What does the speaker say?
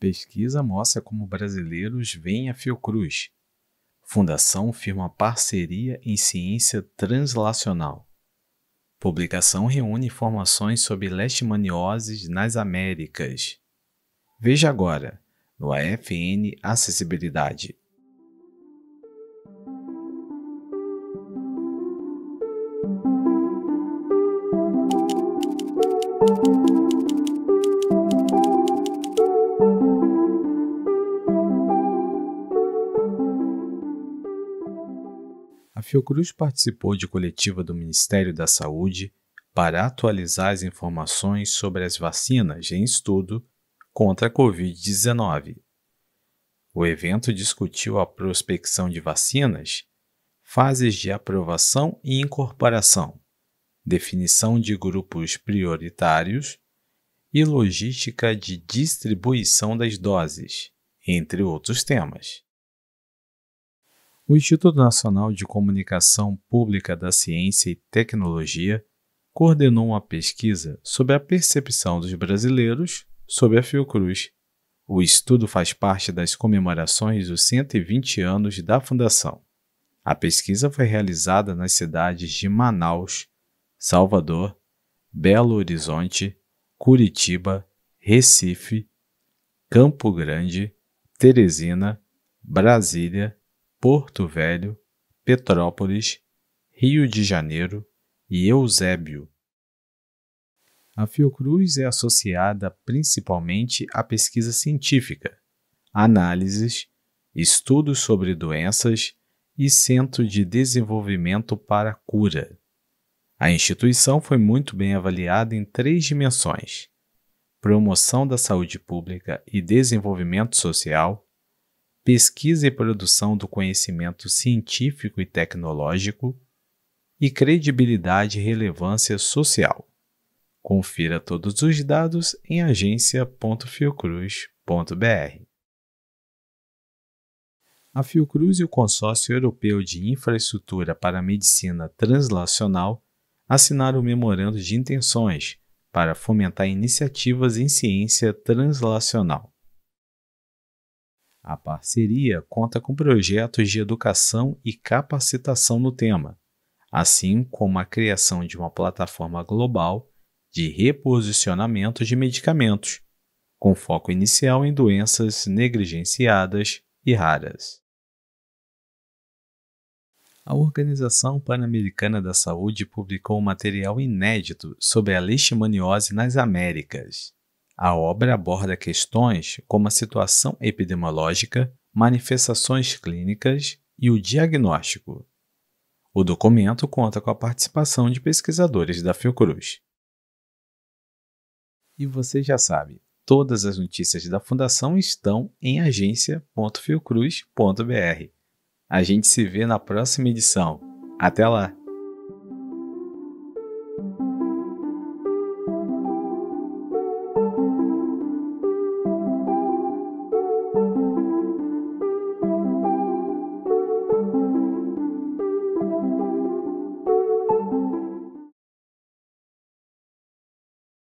Pesquisa mostra como brasileiros veem a Fiocruz. Fundação firma parceria em ciência translacional. Publicação reúne informações sobre leishmanioses nas Américas. Veja agora, no AFN Acessibilidade. a Fiocruz participou de coletiva do Ministério da Saúde para atualizar as informações sobre as vacinas em estudo contra a Covid-19. O evento discutiu a prospecção de vacinas, fases de aprovação e incorporação, definição de grupos prioritários e logística de distribuição das doses, entre outros temas. O Instituto Nacional de Comunicação Pública da Ciência e Tecnologia coordenou uma pesquisa sobre a percepção dos brasileiros sobre a Fiocruz. O estudo faz parte das comemorações dos 120 anos da fundação. A pesquisa foi realizada nas cidades de Manaus, Salvador, Belo Horizonte, Curitiba, Recife, Campo Grande, Teresina, Brasília Porto Velho, Petrópolis, Rio de Janeiro e Eusébio. A Fiocruz é associada principalmente à pesquisa científica, análises, estudos sobre doenças e Centro de Desenvolvimento para Cura. A instituição foi muito bem avaliada em três dimensões: promoção da saúde pública e desenvolvimento social, pesquisa e produção do conhecimento científico e tecnológico e credibilidade e relevância social. Confira todos os dados em agência.fiocruz.br. A Fiocruz e o Consórcio Europeu de Infraestrutura para a Medicina Translacional assinaram o Memorando de Intenções para fomentar iniciativas em ciência translacional. A parceria conta com projetos de educação e capacitação no tema, assim como a criação de uma plataforma global de reposicionamento de medicamentos, com foco inicial em doenças negligenciadas e raras. A Organização Pan-Americana da Saúde publicou um material inédito sobre a leishmaniose nas Américas. A obra aborda questões como a situação epidemiológica, manifestações clínicas e o diagnóstico. O documento conta com a participação de pesquisadores da Fiocruz. E você já sabe, todas as notícias da Fundação estão em agência.fiocruz.br. A gente se vê na próxima edição. Até lá!